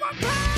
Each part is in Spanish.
my power.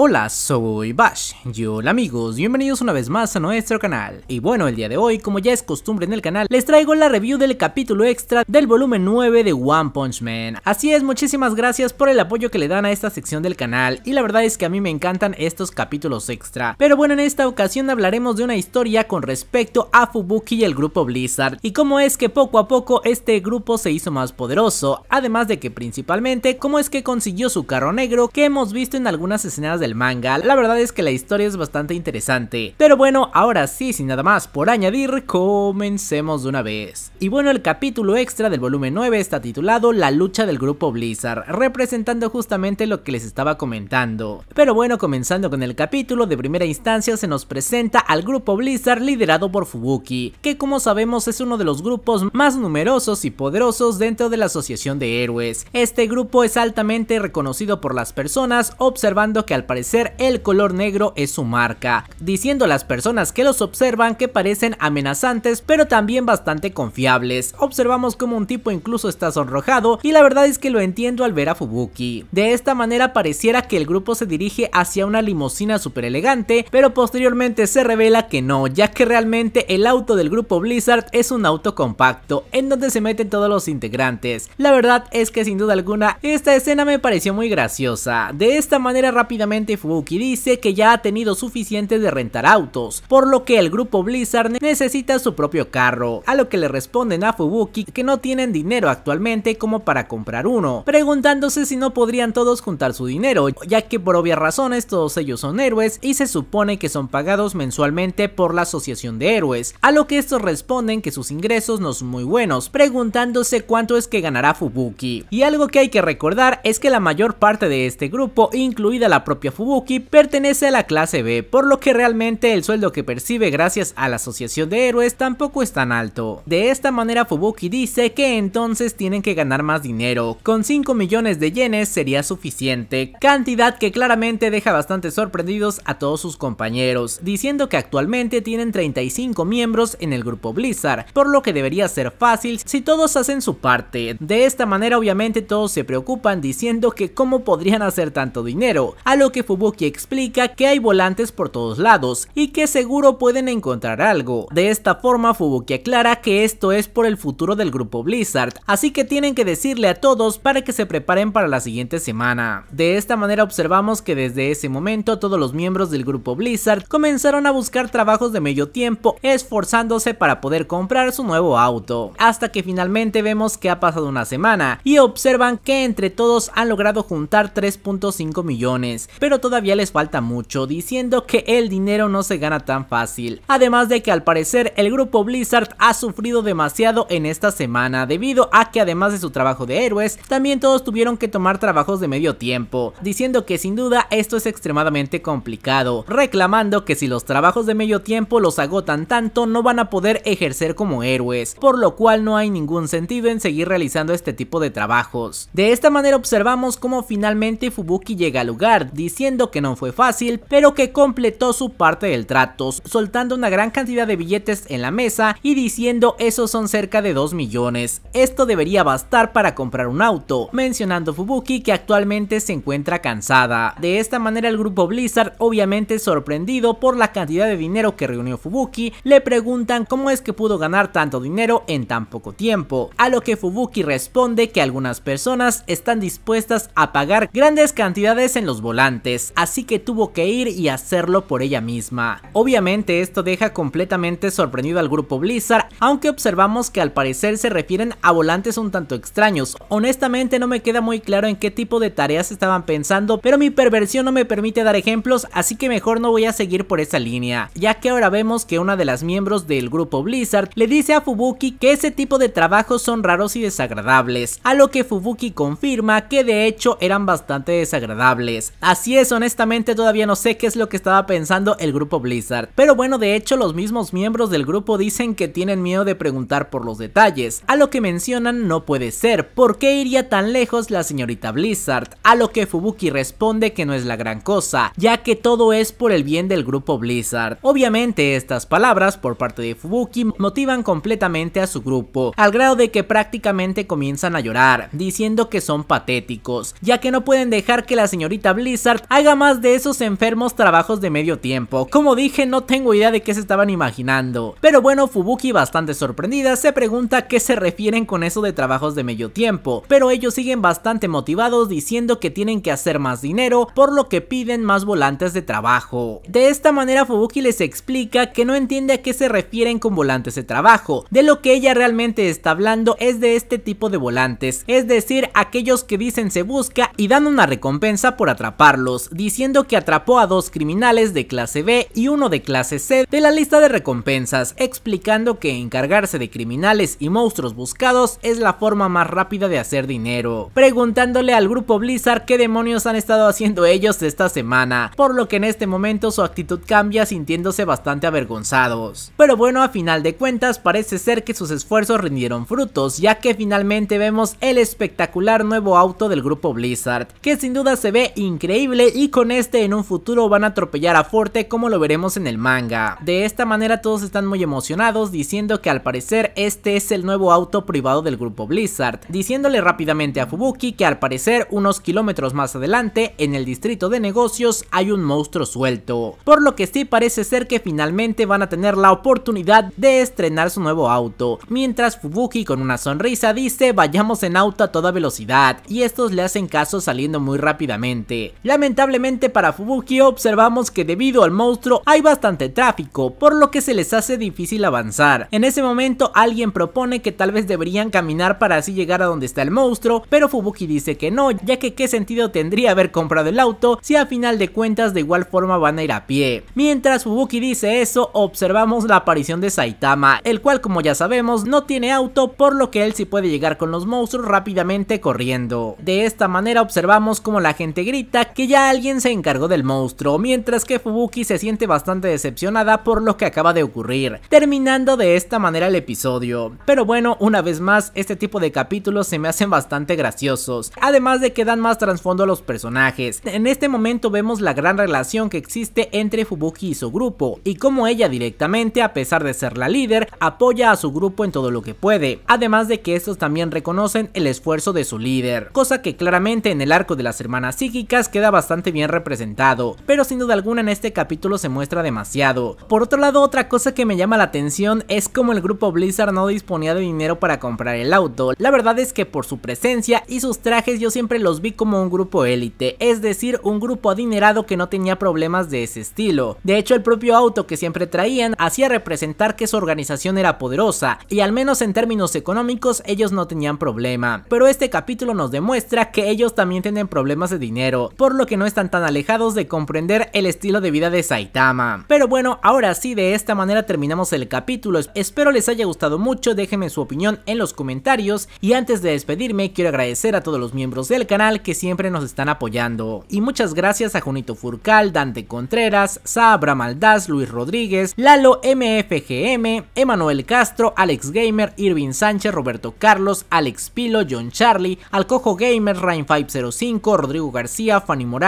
Hola, soy Bash y hola amigos, bienvenidos una vez más a nuestro canal. Y bueno, el día de hoy, como ya es costumbre en el canal, les traigo la review del capítulo extra del volumen 9 de One Punch Man. Así es, muchísimas gracias por el apoyo que le dan a esta sección del canal y la verdad es que a mí me encantan estos capítulos extra. Pero bueno, en esta ocasión hablaremos de una historia con respecto a Fubuki y el grupo Blizzard y cómo es que poco a poco este grupo se hizo más poderoso, además de que principalmente cómo es que consiguió su carro negro que hemos visto en algunas escenas de manga, la verdad es que la historia es bastante interesante. Pero bueno, ahora sí, sin nada más por añadir, comencemos de una vez. Y bueno, el capítulo extra del volumen 9 está titulado La lucha del grupo Blizzard, representando justamente lo que les estaba comentando. Pero bueno, comenzando con el capítulo, de primera instancia se nos presenta al grupo Blizzard liderado por Fubuki, que como sabemos es uno de los grupos más numerosos y poderosos dentro de la Asociación de Héroes. Este grupo es altamente reconocido por las personas, observando que al parecer ser el color negro es su marca, diciendo a las personas que los observan que parecen amenazantes pero también bastante confiables. Observamos como un tipo incluso está sonrojado y la verdad es que lo entiendo al ver a Fubuki. De esta manera pareciera que el grupo se dirige hacia una limusina super elegante, pero posteriormente se revela que no, ya que realmente el auto del grupo Blizzard es un auto compacto, en donde se meten todos los integrantes. La verdad es que sin duda alguna esta escena me pareció muy graciosa. De esta manera rápidamente Fubuki dice que ya ha tenido suficiente de rentar autos, por lo que el grupo Blizzard necesita su propio carro, a lo que le responden a Fubuki que no tienen dinero actualmente como para comprar uno, preguntándose si no podrían todos juntar su dinero, ya que por obvias razones todos ellos son héroes y se supone que son pagados mensualmente por la Asociación de Héroes, a lo que estos responden que sus ingresos no son muy buenos, preguntándose cuánto es que ganará Fubuki. Y algo que hay que recordar es que la mayor parte de este grupo, incluida la propia Fubuki pertenece a la clase B, por lo que realmente el sueldo que percibe gracias a la asociación de héroes tampoco es tan alto. De esta manera Fubuki dice que entonces tienen que ganar más dinero, con 5 millones de yenes sería suficiente, cantidad que claramente deja bastante sorprendidos a todos sus compañeros, diciendo que actualmente tienen 35 miembros en el grupo Blizzard, por lo que debería ser fácil si todos hacen su parte. De esta manera obviamente todos se preocupan diciendo que cómo podrían hacer tanto dinero, a lo que Fubuki explica que hay volantes por todos lados y que seguro pueden encontrar algo. De esta forma Fubuki aclara que esto es por el futuro del grupo Blizzard, así que tienen que decirle a todos para que se preparen para la siguiente semana. De esta manera observamos que desde ese momento todos los miembros del grupo Blizzard comenzaron a buscar trabajos de medio tiempo esforzándose para poder comprar su nuevo auto, hasta que finalmente vemos que ha pasado una semana y observan que entre todos han logrado juntar 3.5 millones, pero todavía les falta mucho, diciendo que el dinero no se gana tan fácil. Además de que al parecer el grupo Blizzard ha sufrido demasiado en esta semana, debido a que además de su trabajo de héroes, también todos tuvieron que tomar trabajos de medio tiempo, diciendo que sin duda esto es extremadamente complicado, reclamando que si los trabajos de medio tiempo los agotan tanto no van a poder ejercer como héroes, por lo cual no hay ningún sentido en seguir realizando este tipo de trabajos. De esta manera observamos cómo finalmente Fubuki llega al lugar, diciendo diciendo que no fue fácil, pero que completó su parte del trato, soltando una gran cantidad de billetes en la mesa y diciendo esos son cerca de 2 millones. Esto debería bastar para comprar un auto, mencionando Fubuki que actualmente se encuentra cansada. De esta manera el grupo Blizzard, obviamente sorprendido por la cantidad de dinero que reunió Fubuki, le preguntan cómo es que pudo ganar tanto dinero en tan poco tiempo, a lo que Fubuki responde que algunas personas están dispuestas a pagar grandes cantidades en los volantes así que tuvo que ir y hacerlo por ella misma. Obviamente esto deja completamente sorprendido al grupo Blizzard, aunque observamos que al parecer se refieren a volantes un tanto extraños. Honestamente no me queda muy claro en qué tipo de tareas estaban pensando, pero mi perversión no me permite dar ejemplos, así que mejor no voy a seguir por esa línea, ya que ahora vemos que una de las miembros del grupo Blizzard le dice a Fubuki que ese tipo de trabajos son raros y desagradables, a lo que Fubuki confirma que de hecho eran bastante desagradables. Así honestamente todavía no sé qué es lo que estaba pensando el grupo Blizzard. Pero bueno, de hecho los mismos miembros del grupo dicen que tienen miedo de preguntar por los detalles. A lo que mencionan no puede ser, ¿por qué iría tan lejos la señorita Blizzard? A lo que Fubuki responde que no es la gran cosa, ya que todo es por el bien del grupo Blizzard. Obviamente estas palabras por parte de Fubuki motivan completamente a su grupo, al grado de que prácticamente comienzan a llorar, diciendo que son patéticos, ya que no pueden dejar que la señorita Blizzard haga más de esos enfermos trabajos de medio tiempo. Como dije, no tengo idea de qué se estaban imaginando. Pero bueno, Fubuki, bastante sorprendida, se pregunta qué se refieren con eso de trabajos de medio tiempo. Pero ellos siguen bastante motivados diciendo que tienen que hacer más dinero, por lo que piden más volantes de trabajo. De esta manera, Fubuki les explica que no entiende a qué se refieren con volantes de trabajo. De lo que ella realmente está hablando es de este tipo de volantes, es decir, aquellos que dicen se busca y dan una recompensa por atraparlo diciendo que atrapó a dos criminales de clase B y uno de clase C de la lista de recompensas, explicando que encargarse de criminales y monstruos buscados es la forma más rápida de hacer dinero, preguntándole al grupo Blizzard qué demonios han estado haciendo ellos esta semana, por lo que en este momento su actitud cambia sintiéndose bastante avergonzados. Pero bueno, a final de cuentas parece ser que sus esfuerzos rindieron frutos, ya que finalmente vemos el espectacular nuevo auto del grupo Blizzard, que sin duda se ve increíble y con este en un futuro van a atropellar a Forte como lo veremos en el manga. De esta manera todos están muy emocionados diciendo que al parecer este es el nuevo auto privado del grupo Blizzard, diciéndole rápidamente a Fubuki que al parecer unos kilómetros más adelante en el distrito de negocios hay un monstruo suelto, por lo que sí parece ser que finalmente van a tener la oportunidad de estrenar su nuevo auto, mientras Fubuki con una sonrisa dice vayamos en auto a toda velocidad y estos le hacen caso saliendo muy rápidamente. Lamentablemente para Fubuki observamos que debido al monstruo hay bastante tráfico, por lo que se les hace difícil avanzar. En ese momento alguien propone que tal vez deberían caminar para así llegar a donde está el monstruo, pero Fubuki dice que no, ya que qué sentido tendría haber comprado el auto si a final de cuentas de igual forma van a ir a pie. Mientras Fubuki dice eso, observamos la aparición de Saitama, el cual como ya sabemos no tiene auto, por lo que él sí puede llegar con los monstruos rápidamente corriendo. De esta manera observamos como la gente grita que ya alguien se encargó del monstruo, mientras que Fubuki se siente bastante decepcionada por lo que acaba de ocurrir, terminando de esta manera el episodio. Pero bueno, una vez más, este tipo de capítulos se me hacen bastante graciosos, además de que dan más trasfondo a los personajes. En este momento vemos la gran relación que existe entre Fubuki y su grupo, y cómo ella directamente, a pesar de ser la líder, apoya a su grupo en todo lo que puede, además de que estos también reconocen el esfuerzo de su líder, cosa que claramente en el arco de las hermanas psíquicas queda bastante bastante bien representado, pero sin duda alguna en este capítulo se muestra demasiado. Por otro lado, otra cosa que me llama la atención es como el grupo Blizzard no disponía de dinero para comprar el auto. La verdad es que por su presencia y sus trajes yo siempre los vi como un grupo élite, es decir, un grupo adinerado que no tenía problemas de ese estilo. De hecho, el propio auto que siempre traían hacía representar que su organización era poderosa y al menos en términos económicos ellos no tenían problema. Pero este capítulo nos demuestra que ellos también tienen problemas de dinero, por lo que no están tan alejados de comprender el estilo de vida de Saitama. Pero bueno, ahora sí, de esta manera terminamos el capítulo. Espero les haya gustado mucho, déjenme su opinión en los comentarios. Y antes de despedirme, quiero agradecer a todos los miembros del canal que siempre nos están apoyando. Y muchas gracias a Junito Furcal, Dante Contreras, Sabra Maldaz, Luis Rodríguez, Lalo MFGM, Emanuel Castro, Alex Gamer, Irving Sánchez, Roberto Carlos, Alex Pilo, John Charlie, Alcojo Gamer, Rain505, Rodrigo García, Fanny Morales,